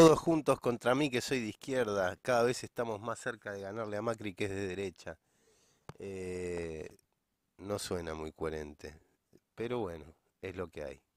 Todos juntos contra mí que soy de izquierda, cada vez estamos más cerca de ganarle a Macri que es de derecha. Eh, no suena muy coherente, pero bueno, es lo que hay.